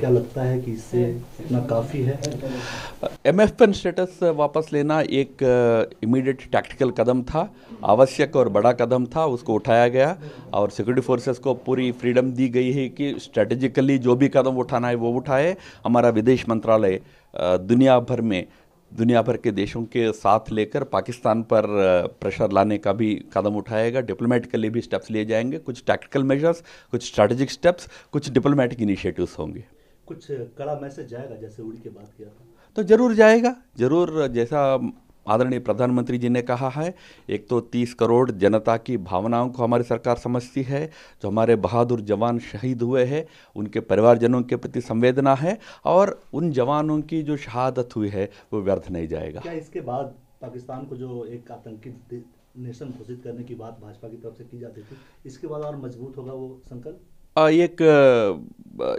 क्या लगता है कि इससे हाँ। इतना काफ़ी है एम एफ पेन स्टेटस वापस लेना एक इमीडिएट uh, टैक्टिकल कदम था आवश्यक और बड़ा कदम था उसको उठाया गया और सिक्योरिटी फोर्सेस को पूरी फ्रीडम दी गई है कि स्ट्रेटेजिकली जो भी कदम उठाना है वो उठाए हमारा विदेश मंत्रालय uh, दुनिया भर में दुनिया भर के देशों के साथ लेकर पाकिस्तान पर प्रेशर uh, लाने का भी कदम उठाएगा डिप्लोमेटिकली भी स्टेप्स लिए जाएंगे कुछ टैक्टिकल मेजर्स कुछ स्ट्रैटेजिक स्टेप्स कुछ डिप्लोमेटिक इनिशिएटिव्स होंगे कुछ कड़ा मैसेज जाएगा जैसे उड़ी के बात किया था तो जरूर जाएगा जरूर जैसा आदरणीय प्रधानमंत्री जी ने कहा है एक तो तीस करोड़ जनता की भावनाओं को हमारी सरकार समझती है जो हमारे बहादुर जवान शहीद हुए हैं उनके परिवारजनों के प्रति संवेदना है और उन जवानों की जो शहादत हुई है वो व्यर्थ नहीं जाएगा क्या इसके बाद पाकिस्तान को जो एक आतंकी नेशन घोषित करने की बात भाजपा की तरफ से की जाती थी इसके बाद और मजबूत होगा वो संकल्प एक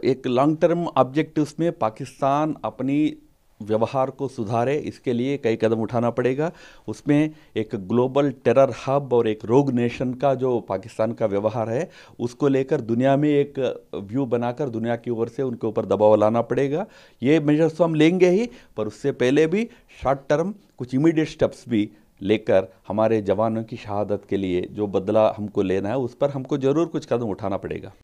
एक लॉन्ग टर्म ऑब्जेक्टिव्स में पाकिस्तान अपनी व्यवहार को सुधारे इसके लिए कई कदम उठाना पड़ेगा उसमें एक ग्लोबल टेरर हब और एक रोग नेशन का जो पाकिस्तान का व्यवहार है उसको लेकर दुनिया में एक व्यू बनाकर दुनिया की ओर से उनके ऊपर दबाव लाना पड़ेगा ये मेजर्स तो हम लेंगे ही पर उससे पहले भी शॉर्ट टर्म कुछ इमीडिएट स्टेप्स भी लेकर हमारे जवानों की शहादत के लिए जो बदला हमको लेना है उस पर हमको ज़रूर कुछ कदम उठाना पड़ेगा